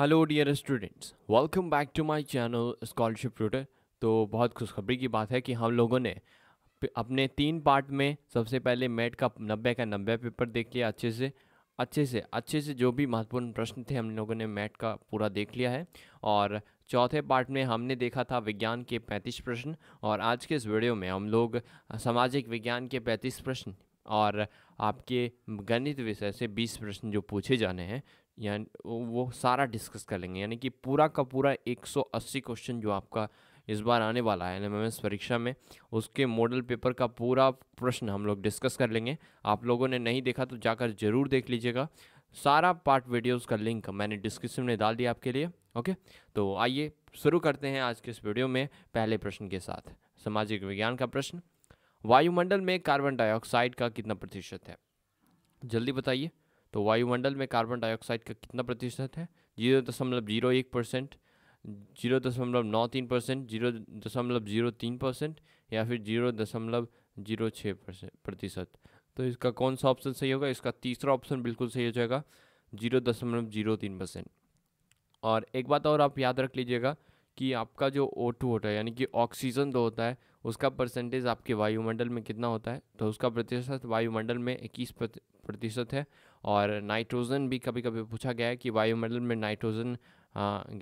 hello dear students welcome back to my channel scholarship tutor तो बहुत खुशखबरी की बात है कि हम लोगों ने अपने तीन पार्ट में सबसे पहले मेट का नब्बे का नब्बे पेपर देख लिया अच्छे से अच्छे से अच्छे से जो भी महत्वपूर्ण प्रश्न थे हम लोगों ने मैट का पूरा देख लिया है और चौथे पार्ट में हमने देखा था विज्ञान के पैंतीस प्रश्न और आज के इस वीडियो में हम लोग सामाजिक विज्ञान के पैंतीस प्रश्न और आपके गणित विषय से 20 प्रश्न जो पूछे जाने हैं यानी वो सारा डिस्कस कर लेंगे यानी कि पूरा का पूरा 180 क्वेश्चन जो आपका इस बार आने वाला है एन परीक्षा में उसके मॉडल पेपर का पूरा प्रश्न हम लोग डिस्कस कर लेंगे आप लोगों ने नहीं देखा तो जाकर ज़रूर देख लीजिएगा सारा पार्ट वीडियोस का लिंक मैंने डिस्क्रिप्शन में डाल दिया आपके लिए ओके तो आइए शुरू करते हैं आज के इस वीडियो में पहले प्रश्न के साथ सामाजिक विज्ञान का प्रश्न वायुमंडल में कार्बन डाइऑक्साइड का कितना प्रतिशत है जल्दी बताइए तो वायुमंडल में कार्बन डाइऑक्साइड का कितना प्रतिशत है जीरो दशमलव जीरो एक परसेंट जीरो दशमलव नौ तीन परसेंट जीरो दशमलव जीरो तीन परसेंट या फिर जीरो दशमलव जीरो छः परसेंट प्रतिशत तो इसका कौन सा ऑप्शन सही होगा इसका तीसरा ऑप्शन बिल्कुल सही हो जाएगा जीरो दशमलव जीरो तीन परसेंट और एक बात और आप याद रख लीजिएगा कि आपका जो ओ टू होता है यानी कि ऑक्सीजन जो होता है उसका परसेंटेज आपके वायुमंडल में कितना होता है तो उसका प्रतिशत वायुमंडल में इक्कीस प्रतिशत है और नाइट्रोजन भी कभी कभी पूछा गया है कि वायुमंडल में नाइट्रोजन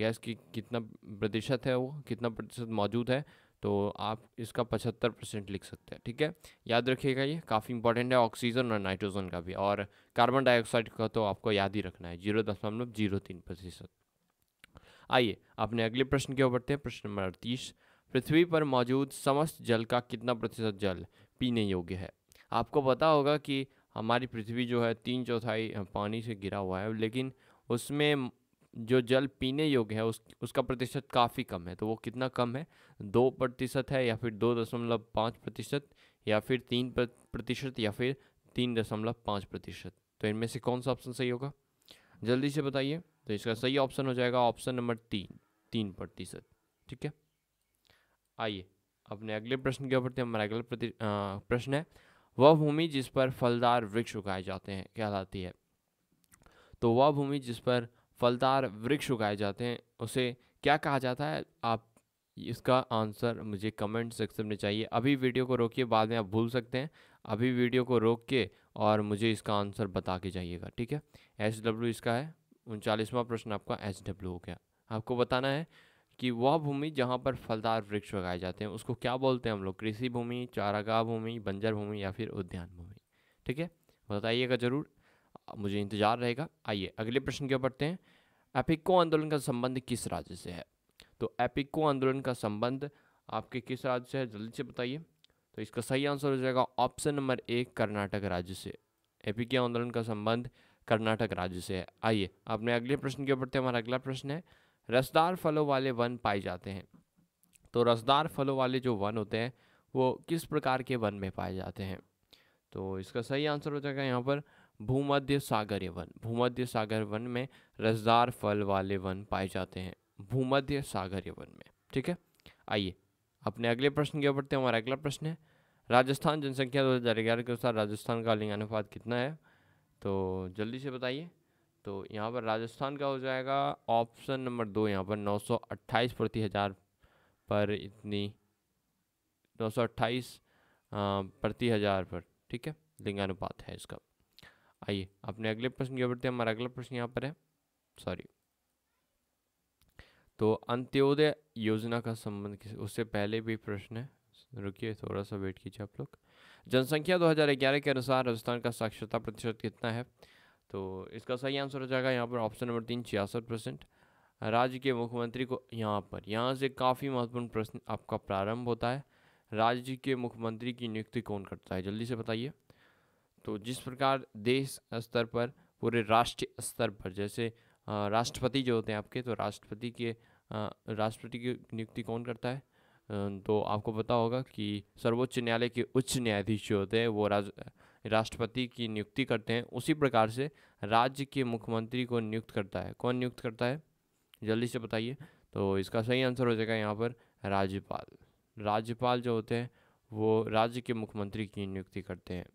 गैस की कितना प्रतिशत है वो कितना प्रतिशत मौजूद है तो आप इसका पचहत्तर परसेंट लिख सकते हैं ठीक है याद रखिएगा ये काफ़ी इंपॉर्टेंट है ऑक्सीजन और नाइट्रोजन का भी और कार्बन डाइऑक्साइड का तो आपको याद ही रखना है जीरो दशमलव जीरो तीन प्रतिशत आइए अपने अगले प्रश्न की ओर बढ़ते हैं प्रश्न नंबर अड़तीस पृथ्वी पर मौजूद समस्त जल का कितना प्रतिशत जल पीने योग्य है आपको पता होगा कि हमारी पृथ्वी जो है तीन चौथाई पानी से घिरा हुआ है लेकिन उसमें जो जल पीने योग्य है उस उसका प्रतिशत काफ़ी कम है तो वो कितना कम है दो प्रतिशत है या फिर दो दशमलव पाँच प्रतिशत या फिर तीन प्रतिशत या फिर तीन दशमलव पाँच प्रतिशत तो इनमें से कौन सा ऑप्शन सही होगा जल्दी से बताइए तो इसका सही ऑप्शन हो जाएगा ऑप्शन नंबर तीन तीन प्रतिशत ठीक है आइए अपने अगले प्रश्न के ऊपर हमारा अगला प्रश्न है वह भूमि जिस पर फलदार वृक्ष उगाए जाते हैं कहलाती है तो वह भूमि जिस पर फलदार वृक्ष उगाए जाते हैं उसे क्या कहा जाता है आप इसका आंसर मुझे कमेंट सेक्शन में चाहिए अभी वीडियो को रोकिए बाद में आप भूल सकते हैं अभी वीडियो को रोक के और मुझे इसका आंसर बता के जाइएगा ठीक है एच डब्ल्यू इसका है उनचालीसवां प्रश्न आपका एच डब्ल्यू हो गया आपको बताना है कि वह भूमि जहाँ पर फलदार वृक्ष उगाए जाते हैं उसको क्या बोलते हैं हम लोग कृषि भूमि चारागाह भूमि बंजर भूमि या फिर उद्यान भूमि ठीक है बताइएगा ज़रूर मुझे इंतजार रहेगा आइए अगले प्रश्न क्या पढ़ते हैं एपिको आंदोलन का संबंध किस राज्य से है तो एपिको आंदोलन का संबंध आपके किस राज्य से है जल्दी से बताइए तो इसका सही आंसर हो जाएगा ऑप्शन नंबर एक कर्नाटक राज्य से एपिको आंदोलन का संबंध कर्नाटक राज्य से है आइए आपने अगले प्रश्न पढ़ते हैं हमारा अगला प्रश्न है रसदार फलों वाले वन पाए जाते हैं तो रसदार फलों वाले जो वन होते हैं वो किस प्रकार के वन में पाए जाते हैं तो इसका सही आंसर हो जाएगा यहाँ पर भूमध्य सागरीय वन भूमध्य सागर वन में रसदार फल वाले वन पाए जाते हैं भूमध्य सागरीय वन में ठीक है आइए अपने अगले प्रश्न की ओर बढ़ते हैं हमारा अगला प्रश्न है राजस्थान जनसंख्या दो हज़ार ग्यारह के अनुसार राजस्थान का लिंगानुपात कितना है तो जल्दी से बताइए तो यहाँ पर राजस्थान का हो जाएगा ऑप्शन नंबर दो यहाँ पर 928 प्रति हज़ार पर इतनी 928 प्रति हज़ार पर ठीक है लिंगानुपात है इसका आइए अपने अगले प्रश्न की बढ़ते हैं हमारा अगला प्रश्न यहाँ पर है सॉरी तो अंत्योदय योजना का संबंध किस उससे पहले भी प्रश्न है रुकिए थोड़ा सा वेट कीजिए आप लोग जनसंख्या 2011 के अनुसार राजस्थान का साक्षरता प्रतिशत कितना है तो इसका सही आंसर हो जाएगा यहाँ पर ऑप्शन नंबर तीन छियासठ परसेंट राज्य के मुख्यमंत्री को यहाँ पर यहाँ से काफ़ी महत्वपूर्ण प्रश्न आपका प्रारंभ होता है राज्य के मुख्यमंत्री की नियुक्ति कौन करता है जल्दी से बताइए तो जिस प्रकार देश स्तर पर पूरे राष्ट्रीय स्तर पर जैसे राष्ट्रपति जो होते हैं आपके तो राष्ट्रपति के राष्ट्रपति की नियुक्ति कौन करता है तो आपको पता होगा कि सर्वोच्च न्यायालय के उच्च न्यायाधीश जो होते हैं वो राज राष्ट्रपति की नियुक्ति करते हैं उसी प्रकार से राज्य के मुख्यमंत्री को नियुक्त करता है कौन नियुक्त करता है जल्दी से बताइए तो इसका सही आंसर हो जाएगा यहाँ पर राज्यपाल राज्यपाल जो होते हैं वो राज्य के मुख्यमंत्री की नियुक्ति करते हैं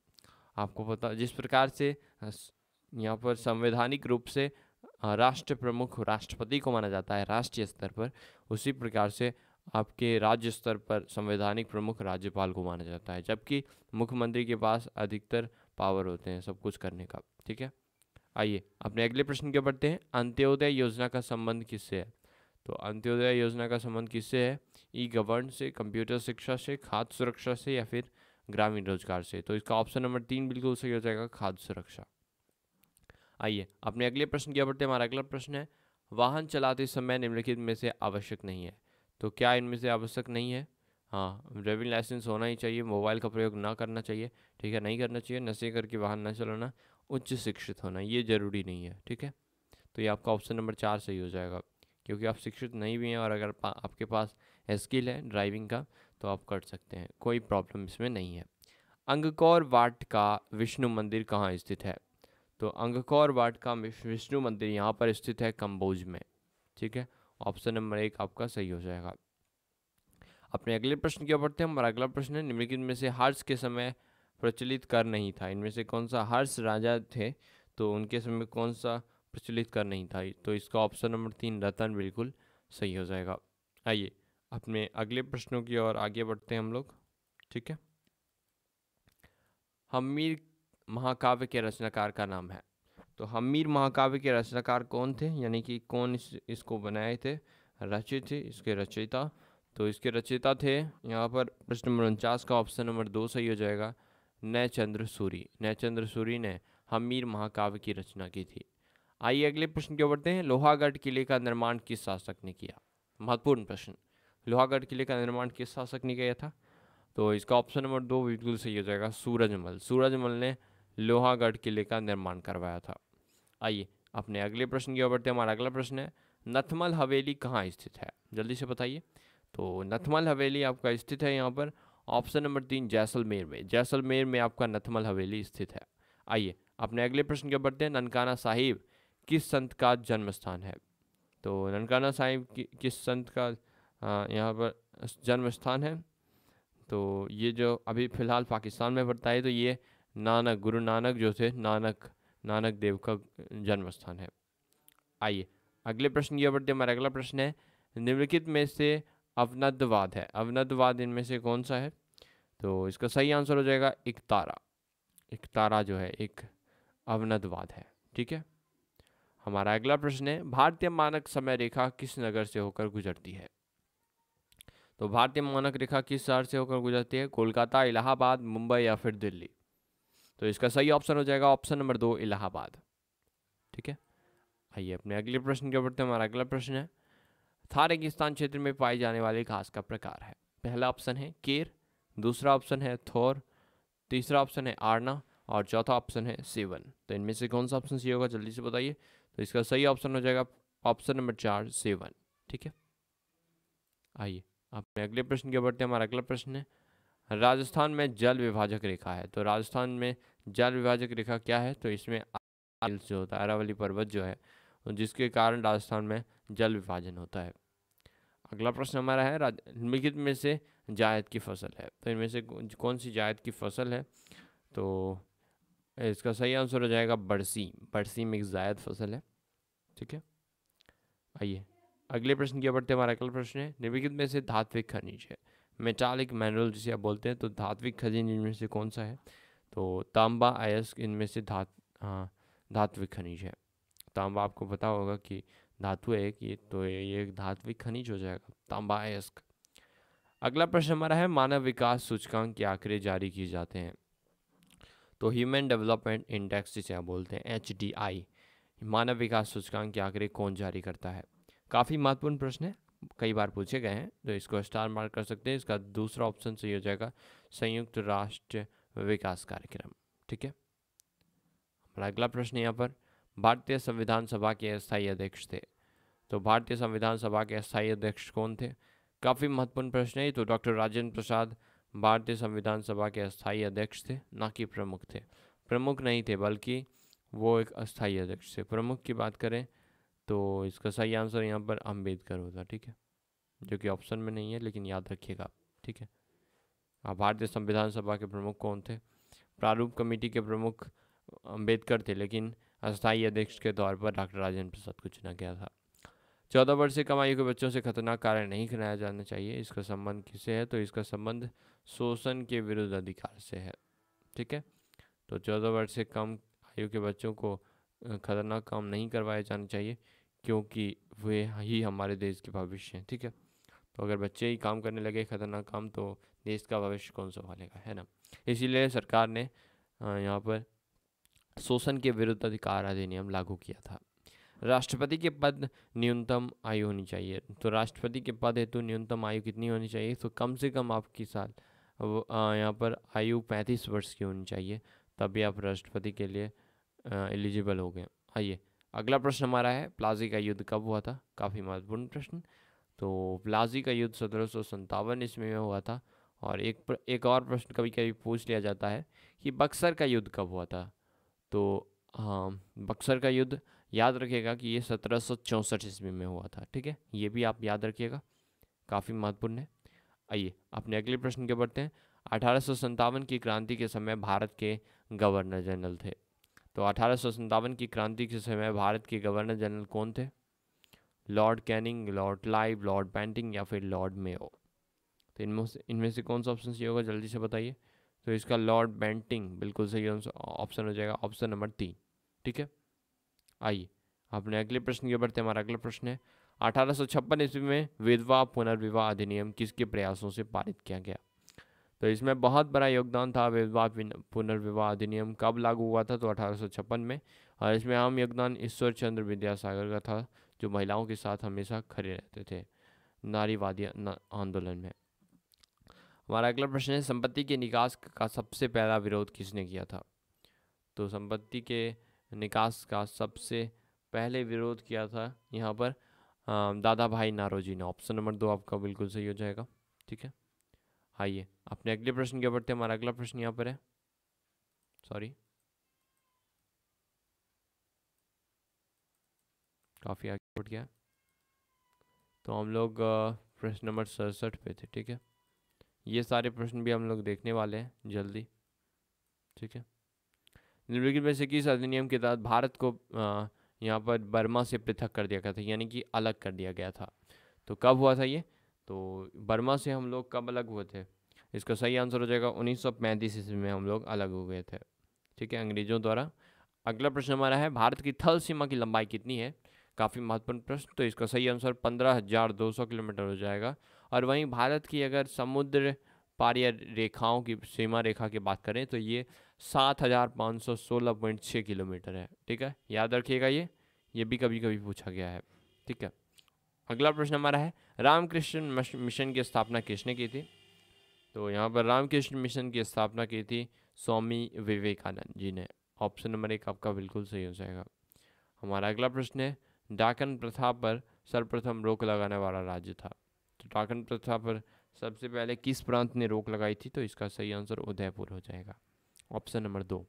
आपको पता जिस प्रकार से यहाँ पर संवैधानिक रूप से राष्ट्र प्रमुख राष्ट्रपति को माना जाता है राष्ट्रीय स्तर पर उसी प्रकार से आपके राज्य स्तर पर संवैधानिक प्रमुख राज्यपाल को माना जाता है जबकि मुख्यमंत्री के पास अधिकतर पावर होते हैं सब कुछ करने का ठीक है आइए अपने अगले प्रश्न के बढ़ते हैं अंत्योदय योजना का संबंध किससे है तो अंत्योदय योजना का संबंध किससे है ई गवर्न से कंप्यूटर शिक्षा से खाद्य सुरक्षा से या फिर ग्रामीण रोजगार से तो इसका ऑप्शन नंबर तीन बिल्कुल सही हो जाएगा खाद्य सुरक्षा आइए अपने अगले प्रश्न के बढ़ते हैं हमारा अगला प्रश्न है वाहन चलाते समय निम्नलिखित में से आवश्यक नहीं है तो क्या इनमें से आवश्यक नहीं है हाँ ड्राइविंग लाइसेंस होना ही चाहिए मोबाइल का प्रयोग ना करना चाहिए ठीक है नहीं करना चाहिए नशे करके वाहन ना चलाना उच्च शिक्षित होना ये ज़रूरी नहीं है ठीक है तो ये आपका ऑप्शन नंबर चार सही हो जाएगा क्योंकि आप शिक्षित नहीं भी हैं और अगर पा, आपके पास स्किल है ड्राइविंग का तो आप कर सकते हैं कोई प्रॉब्लम इसमें नहीं है अंगकौर वाट का विष्णु मंदिर कहाँ स्थित है तो अंगकौर वाट का विष्णु मंदिर यहाँ पर स्थित है कम्बोज में ठीक है ऑप्शन नंबर एक आपका सही हो जाएगा अपने अगले प्रश्न की ओर बढ़ते हैं हमारा अगला प्रश्न है निम्नलिखित में से हर्ष के समय प्रचलित कर नहीं था इनमें से कौन सा हर्ष राजा थे तो उनके समय कौन सा प्रचलित कर नहीं था तो इसका ऑप्शन नंबर तीन रतन बिल्कुल सही हो जाएगा आइए अपने अगले प्रश्नों की ओर आगे बढ़ते हैं हम लोग ठीक है हमीर महाकाव्य के रचनाकार का नाम है तो हमीर महाकाव्य के रचनाकार कौन थे यानी कि कौन इस, इसको बनाए थे रचित थे इसके रचयिता तो इसके रचयिता थे यहाँ पर प्रश्न नंबर उनचास का ऑप्शन नंबर दो सही हो जाएगा नयचंद्र चंद्र सूरी नयचंद्र चंद्र सूरी ने हमीर महाकाव्य की रचना की थी आइए अगले प्रश्न के बढ़ते हैं लोहागढ़ किले का निर्माण किस शासक ने किया महत्वपूर्ण प्रश्न लोहागढ़ किले का निर्माण किस शासक ने किया था तो इसका ऑप्शन नंबर दो बिल्कुल सही हो जाएगा सूरजमल सूरजमल ने लोहागढ़ किले का निर्माण करवाया था आइए अपने अगले प्रश्न की ओर बढ़ते हमारा अगला प्रश्न है नथमल हवेली कहाँ स्थित है जल्दी से बताइए तो नथमल हवेली आपका स्थित है यहाँ पर ऑप्शन नंबर तीन जैसलमेर में जैसलमेर में आपका नथमल हवेली स्थित है आइए अपने अगले प्रश्न की ओर बढ़ते हैं ननकाना साहिब किस संत का जन्म स्थान है तो ननकाना साहिब कि, किस संत का यहाँ पर जन्म स्थान है तो ये जो अभी फ़िलहाल पाकिस्तान में पड़ता है तो ये नानक गुरु नानक जो थे नानक नानक देव का जन्म स्थान है आइए अगले प्रश्न की बढ़ते हमारा अगला प्रश्न है निम्नलिखित में से अवनदवाद है अवनदवाद इनमें से कौन सा है तो इसका सही आंसर हो जाएगा इकतारा इकतारा जो है एक अवनदवाद है ठीक है हमारा अगला प्रश्न है भारतीय मानक समय रेखा किस नगर से होकर गुजरती है तो भारतीय मानक रेखा किस शहर से होकर गुजरती है कोलकाता इलाहाबाद मुंबई या फिर दिल्ली तो इसका सही ऑप्शन हो जाएगा ऑप्शन नंबर दो इलाहाबाद ठीक है आइए अपने अगले प्रश्न के ऊपर हमारा अगला प्रश्न है थार रेगिस्तान क्षेत्र में पाए जाने वाले घास का प्रकार है पहला ऑप्शन है केर दूसरा ऑप्शन है थोर तीसरा ऑप्शन है आरना और चौथा ऑप्शन है सेवन तो इनमें से कौन सा ऑप्शन सही होगा जल्दी से बताइए तो इसका सही ऑप्शन हो जाएगा ऑप्शन नंबर चार सेवन ठीक है आइए अपने अगले प्रश्न के बढ़ते हमारा अगला प्रश्न है राजस्थान में जल विभाजक रेखा है तो राजस्थान में जल विभाजक रेखा क्या है तो इसमें जो होता है अरावली पर्वत जो है जिसके कारण राजस्थान में जल विभाजन होता है अगला प्रश्न हमारा है निम्नलिखित में से जायद की फसल है तो इनमें से कौन सी जायद की फसल है तो इसका सही आंसर हो जाएगा बरसी बरसी में एक जायद फसल है ठीक है आइए अगले प्रश्न की बढ़ते हमारा अगला प्रश्न है निम्नलिखित में से धात्विक खनिज है मेटालिक मैनरल जिसे आप बोलते हैं तो धात्विक खनिज इनमें से कौन सा है तो तांबा आयस इनमें से धात हाँ, धात्विक खनिज है तांबा आपको पता होगा कि धातु है एक ये तो ये एक धात्विक खनिज हो जाएगा तांबा अयस्क अगला प्रश्न हमारा है मानव विकास सूचकांक के आंकड़े जारी किए जाते हैं तो ह्यूमन डेवलपमेंट इंडेक्स जिसे आप बोलते हैं एच मानव विकास सूचकांक के आंकड़े कौन जारी करता है काफ़ी महत्वपूर्ण प्रश्न है कई बार पूछे गए हैं तो इसको स्टार मार्क कर सकते हैं इसका दूसरा ऑप्शन सही हो जाएगा संयुक्त राष्ट्र विकास कार्यक्रम ठीक है हमारा अगला प्रश्न यहाँ पर भारतीय संविधान सभा के स्थायी अध्यक्ष थे तो भारतीय संविधान सभा के स्थायी अध्यक्ष कौन थे काफ़ी महत्वपूर्ण प्रश्न है तो डॉक्टर राजेंद्र प्रसाद भारतीय संविधान सभा के स्थायी अध्यक्ष थे ना कि प्रमुख थे प्रमुख नहीं थे बल्कि वो एक अस्थायी अध्यक्ष थे प्रमुख की बात करें तो इसका सही आंसर यहाँ पर अम्बेडकर होगा ठीक है जो कि ऑप्शन में नहीं है लेकिन याद रखिएगा ठीक है हाँ, भारतीय संविधान सभा के प्रमुख कौन थे प्रारूप कमेटी के प्रमुख अंबेडकर थे लेकिन अस्थायी अध्यक्ष के तौर पर डॉक्टर राजेंद्र प्रसाद को चुना गया था चौदह वर्ष से कम आयु के बच्चों से खतरनाक कार्य नहीं खिलाया जाना चाहिए इसका संबंध किससे है तो इसका संबंध शोषण के विरुद्ध अधिकार से है ठीक है तो चौदह वर्ष से कम आयु के बच्चों को खतरनाक काम नहीं करवाया जाना चाहिए क्योंकि वे ही हमारे देश के भविष्य हैं ठीक है तो अगर बच्चे ही काम करने लगे खतरनाक काम तो देश का भविष्य कौन संभालेगा है ना इसीलिए सरकार ने यहाँ पर शोषण के विरुद्ध अधिकार अधिनियम लागू किया था राष्ट्रपति के पद न्यूनतम आयु होनी चाहिए तो राष्ट्रपति के पद हेतु न्यूनतम आयु कितनी होनी चाहिए तो कम से कम आपकी साल यहाँ पर आयु पैंतीस वर्ष की होनी चाहिए तभी आप राष्ट्रपति के लिए एलिजिबल हो गए आइए अगला प्रश्न हमारा है प्लाजी का युद्ध कब हुआ था काफ़ी महत्वपूर्ण प्रश्न तो प्लाजी का युद्ध सत्रह सौ ईस्वी में हुआ था और एक एक और प्रश्न कभी कभी पूछ लिया जाता है कि बक्सर का युद्ध कब हुआ था तो हाँ बक्सर का युद्ध याद रखिएगा कि ये सत्रह सौ चौंसठ ईस्वी में हुआ था ठीक है ये भी आप याद रखिएगा काफ़ी महत्वपूर्ण है आइए अपने अगले प्रश्न के बढ़ते हैं अठारह की क्रांति के समय भारत के गवर्नर जनरल थे तो अठारह की क्रांति के समय भारत के गवर्नर जनरल कौन थे Lord Canning Lord live Lord painting या फिर लॉर्ड मेयो तो इनमें से इनमें से कौन सा ऑप्शन सही होगा जल्दी से बताइए तो इसका लॉर्ड बेंटिंग बिल्कुल सही ऑप्शन हो जाएगा ऑप्शन नंबर तीन ठीक है आइए आपने अगले प्रश्न के बढ़ते हमारा अगला प्रश्न है अठारह सौ छप्पन ईस्वी में विधवा पुनर्विवाह अधिनियम किसके प्रयासों से पारित किया गया तो इसमें बहुत बड़ा योगदान था विधवा पुनर्विवाह अधिनियम कब लागू हुआ था तो अठारह में और इसमें आम योगदान ईश्वर चंद्र विद्यासागर का था जो महिलाओं के साथ हमेशा खड़े रहते थे नारीवादी आंदोलन में हमारा अगला प्रश्न है संपत्ति के निकास का सबसे पहला विरोध किसने किया था तो संपत्ति के निकास का सबसे पहले विरोध किया था यहाँ पर दादा भाई नारोजी ने ऑप्शन नंबर दो आपका बिल्कुल सही हो जाएगा ठीक है आइए अपने अगले प्रश्न के बढ़ते हमारा अगला प्रश्न यहाँ पर है सॉरी काफ़ी आगे बढ़ गया तो हम लोग प्रश्न नंबर सड़सठ पे थे ठीक है ये सारे प्रश्न भी हम लोग देखने वाले हैं जल्दी ठीक है निम्नलिखित में से किस अधिनियम के तहत भारत को यहाँ पर बर्मा से पृथक कर दिया गया था यानी कि अलग कर दिया गया था तो कब हुआ था ये तो बर्मा से हम लोग कब अलग हुए थे इसका सही आंसर हो जाएगा उन्नीस सौ ईस्वी में हम लोग अलग हो गए थे ठीक है अंग्रेजों द्वारा अगला प्रश्न हमारा है भारत की थल सीमा की लंबाई कितनी है काफ़ी महत्वपूर्ण प्रश्न तो इसका सही आंसर पंद्रह हज़ार दो सौ किलोमीटर हो जाएगा और वहीं भारत की अगर समुद्र पार्य रेखाओं की सीमा रेखा की बात करें तो ये सात हज़ार पाँच सौ सोलह पॉइंट छः किलोमीटर है ठीक है याद रखिएगा ये ये भी कभी कभी पूछा गया है ठीक है अगला प्रश्न हमारा है रामकृष्ण मिशन की स्थापना किसने की थी तो यहाँ पर रामकृष्ण मिशन की स्थापना की थी स्वामी विवेकानंद जी ने ऑप्शन नंबर एक आपका बिल्कुल सही हो जाएगा हमारा अगला प्रश्न है डाकन प्रथा पर सर्वप्रथम रोक लगाने वाला राज्य था तो डाकन प्रथा पर सबसे पहले किस प्रांत ने रोक लगाई थी तो इसका सही आंसर उदयपुर हो जाएगा ऑप्शन नंबर दो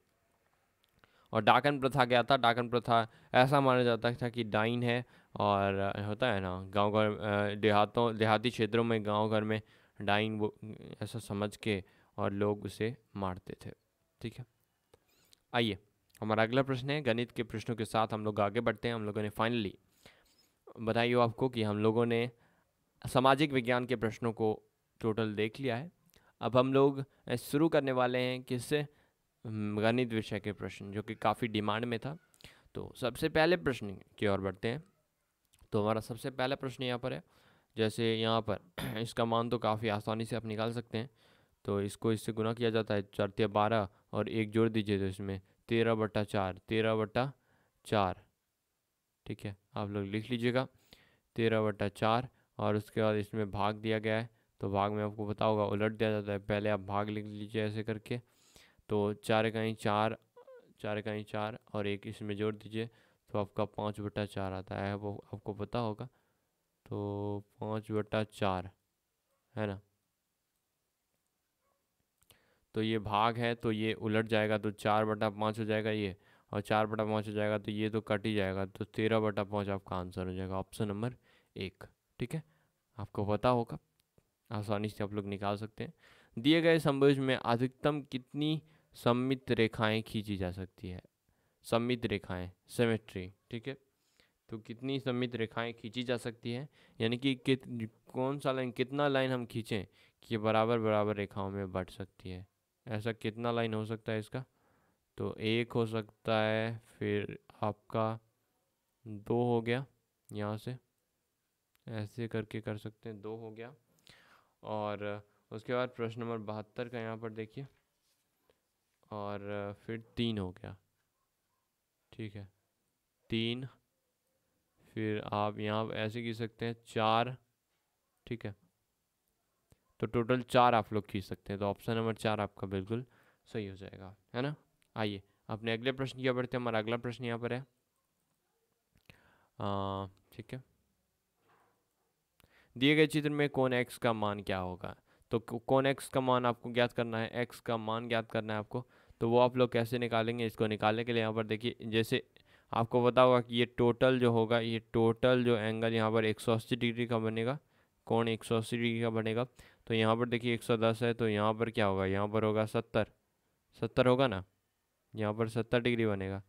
और डाकन प्रथा क्या था डाकन प्रथा ऐसा माना जाता था कि डाइन है और होता है ना गांव घर देहातों देहाती क्षेत्रों में गांव घर में डाइन वो ऐसा समझ के और लोग उसे मारते थे ठीक है आइए हमारा अगला प्रश्न है गणित के प्रश्नों के साथ हम लोग आगे बढ़ते हैं हम लोगों ने फाइनली बताइए आपको कि हम लोगों ने सामाजिक विज्ञान के प्रश्नों को टोटल देख लिया है अब हम लोग शुरू करने वाले हैं किस गणित विषय के प्रश्न जो कि काफ़ी डिमांड में था तो सबसे पहले प्रश्न की ओर बढ़ते हैं तो हमारा सबसे पहला प्रश्न यहाँ पर है जैसे यहाँ पर इसका मान तो काफ़ी आसानी से आप निकाल सकते हैं तो इसको इससे गुना किया जाता है चार बारह और एक जोड़ दीजिए तो इसमें तेरह बटा चार तेरह बटा चार ठीक है आप लोग लिख लीजिएगा तेरह बटा चार और उसके बाद इसमें भाग दिया गया है तो भाग में आपको पता होगा उलट दिया जाता है पहले आप भाग लिख लीजिए ऐसे करके तो चार इकाई चार चार इकाई चार और एक इसमें जोड़ दीजिए तो आपका पाँच बटा चार आता है वो आपको पता होगा तो पाँच बटा चार है ना तो ये भाग है तो ये उलट जाएगा तो चार बटा पाँच हो जाएगा ये और चार बटा पाँच हो जाएगा तो ये तो कट ही जाएगा तो तेरह बटा पाँच आपका आंसर हो जाएगा ऑप्शन नंबर एक ठीक है आपको पता होगा आसानी से आप लोग निकाल सकते हैं दिए गए संभुज में अधिकतम कितनी सम्मित रेखाएं खींची जा सकती है सम्मित रेखाएं सेमेट्री ठीक है तो कितनी सम्मित रेखाएं खींची जा सकती है यानी कि कित कौन सा लाइन कितना लाइन हम खींचें कि बराबर बराबर रेखाओं में बट सकती है ऐसा कितना लाइन हो सकता है इसका तो एक हो सकता है फिर आपका दो हो गया यहाँ से ऐसे करके कर सकते हैं दो हो गया और उसके बाद प्रश्न नंबर बहत्तर का यहाँ पर देखिए और फिर तीन हो गया ठीक है तीन फिर आप यहाँ ऐसे कह सकते हैं चार ठीक है तो टोटल चार आप लोग खींच सकते हैं तो ऑप्शन नंबर चार आपका बिल्कुल सही हो जाएगा है ना आइए अपने अगले प्रश्न की बढ़ते हैं हमारा अगला प्रश्न यहाँ पर है ठीक है दिए गए चित्र में कौन एक्स का मान क्या होगा तो कौन एक्स का मान आपको ज्ञात करना है एक्स का मान ज्ञात करना है आपको तो वो आप लोग कैसे निकालेंगे इसको निकालने के लिए यहाँ पर देखिए जैसे आपको पता होगा कि ये टोटल जो होगा ये टोटल जो एंगल यहाँ पर एक डिग्री का बनेगा कौन एक सौ अस्सी डिग्री का बनेगा तो यहाँ पर देखिए एक सौ दस है तो यहाँ पर क्या होगा यहाँ पर होगा सत्तर सत्तर होगा ना यहाँ पर सत्तर डिग्री बनेगा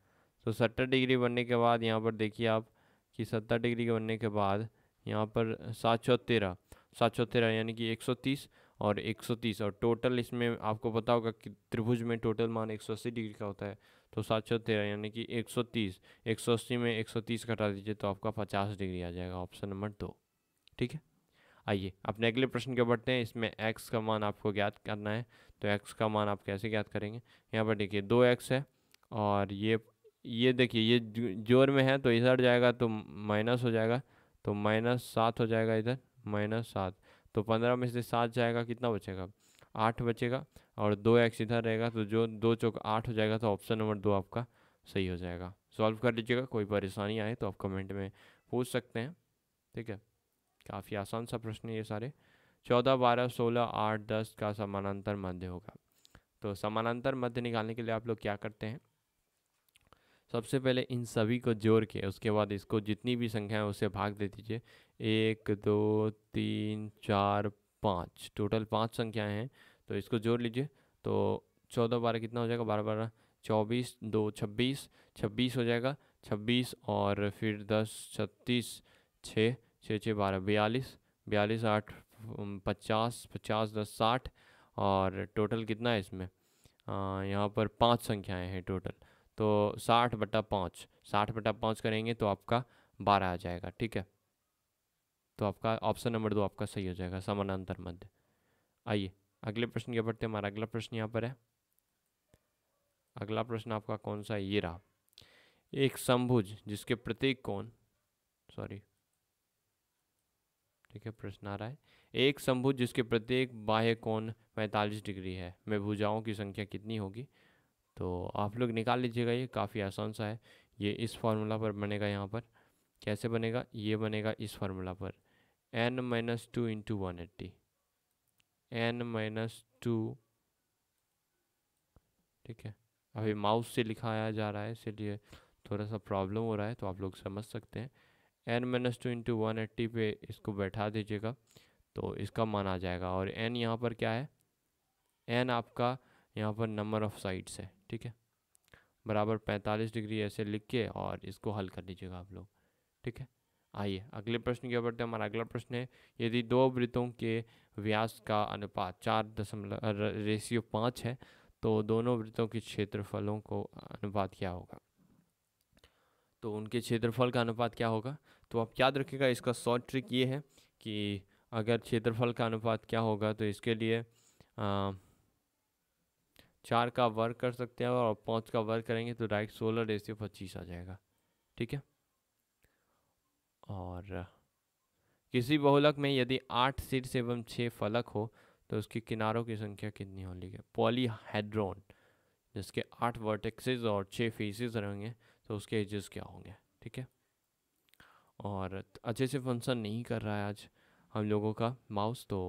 तो सत्तर डिग्री बनने के बाद यहाँ पर देखिए आप कि सत्तर डिग्री के बनने के बाद यहाँ पर सात सौ तेरह सात सौ तेरह यानी कि एक सौ तीस और एक सौ तीस और टोटल इसमें आपको पता होगा कि त्रिभुज में टोटल मान एक सौ अस्सी डिग्री का होता है तो सात सौ तेरह यानी कि एक सौ तीस एक सौ अस्सी में एक सौ तीस घटा दीजिए तो आपका पचास डिग्री आ जाएगा ऑप्शन नंबर दो ठीक है आइए अपने अगले प्रश्न के बढ़ते हैं इसमें एक्स का मान आपको ज्ञात करना है तो एक्स का मान आप कैसे ज्ञात करेंगे यहाँ पर देखिए दो एक्स है और ये ये देखिए ये जोर में है तो इधर जाएगा तो माइनस हो जाएगा तो माइनस सात हो जाएगा इधर माइनस सात तो पंद्रह में से सात जाएगा कितना बचेगा आठ बचेगा और दो एक्स इधर रहेगा तो जो दो चौक आठ हो जाएगा तो ऑप्शन नंबर दो आपका सही हो जाएगा सॉल्व कर लीजिएगा कोई परेशानी आए तो आप कमेंट में पूछ सकते हैं ठीक है काफ़ी आसान सा प्रश्न है ये सारे चौदह बारह सोलह आठ दस का समानांतर मध्य होगा तो समानांतर मध्य निकालने के लिए आप लोग क्या करते हैं सबसे पहले इन सभी को जोड़ के उसके बाद इसको जितनी भी संख्या है उसे भाग दे दीजिए एक दो तीन चार पाँच टोटल पाँच संख्याएं हैं तो इसको जोड़ लीजिए तो चौदह बारह कितना हो जाएगा बारह बारह चौबीस दो छब्बीस छब्बीस हो जाएगा छब्बीस और फिर दस छत्तीस छः छः छः बारह बयालीस बयालीस आठ पचास पचास दस साठ और टोटल कितना है इसमें यहाँ पर पांच संख्याएं हैं टोटल तो साठ बटा पाँच साठ बटा पाँच करेंगे तो आपका बारह आ जाएगा ठीक है तो आपका ऑप्शन नंबर दो आपका सही हो जाएगा समानांतर मध्य आइए अगले प्रश्न क्या पढ़ते हैं हमारा अगला प्रश्न यहाँ पर है अगला प्रश्न आपका कौन सा है ये रहा एक समभुज जिसके प्रत्येक कौन सॉरी ठीक है प्रश्न आ रहा है एक शंभुज जिसके प्रत्येक बाह्य कोण पैंतालीस डिग्री है मैं भुजाओं की संख्या कितनी होगी तो आप लोग निकाल लीजिएगा ये काफ़ी आसान सा है ये इस फार्मूला पर बनेगा यहाँ पर कैसे बनेगा ये बनेगा इस फार्मूला पर N minus two into one eighty N minus two ठीक है अभी माउस से लिखाया जा रहा है इसलिए थोड़ा सा प्रॉब्लम हो रहा है तो आप लोग समझ सकते हैं N minus two into one eighty पे इसको बैठा दीजिएगा तो इसका मान आ जाएगा और एन यहाँ पर क्या है एन आपका यहाँ पर नंबर ऑफ साइड्स है ठीक है बराबर पैंतालीस डिग्री ऐसे लिख के और इसको हल कर लीजिएगा आप लोग ठीक है आइए अगले प्रश्न की ओर बढ़ते हैं हमारा अगला प्रश्न है यदि दो वृत्तों के व्यास का अनुपात चार दशमलव रेशियो पाँच है तो दोनों वृत्तों के क्षेत्रफलों को अनुपात क्या होगा तो उनके क्षेत्रफल का अनुपात क्या होगा तो आप याद रखिएगा इसका शॉर्ट ट्रिक ये है कि अगर क्षेत्रफल का अनुपात क्या होगा तो इसके लिए आ, चार का वर्क कर सकते हैं और पाँच का वर्क करेंगे तो डायरेक्ट सोलह रेसियो पच्चीस आ जाएगा ठीक है और किसी बहुलक में यदि आठ शीर्ष एवं छः फलक हो तो उसके किनारों की संख्या कितनी होगी पॉलीहेड्रोन जिसके आठ वर्टेक्सेस और छः फेसेस रहेंगे तो उसके एजेस क्या होंगे ठीक है और अच्छे से फंक्शन नहीं कर रहा है आज हम लोगों का माउस तो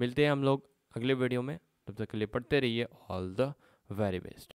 मिलते हैं हम लोग अगले वीडियो में तब तक के लिए पढ़ते रहिए ऑल द वेरी बेस्ट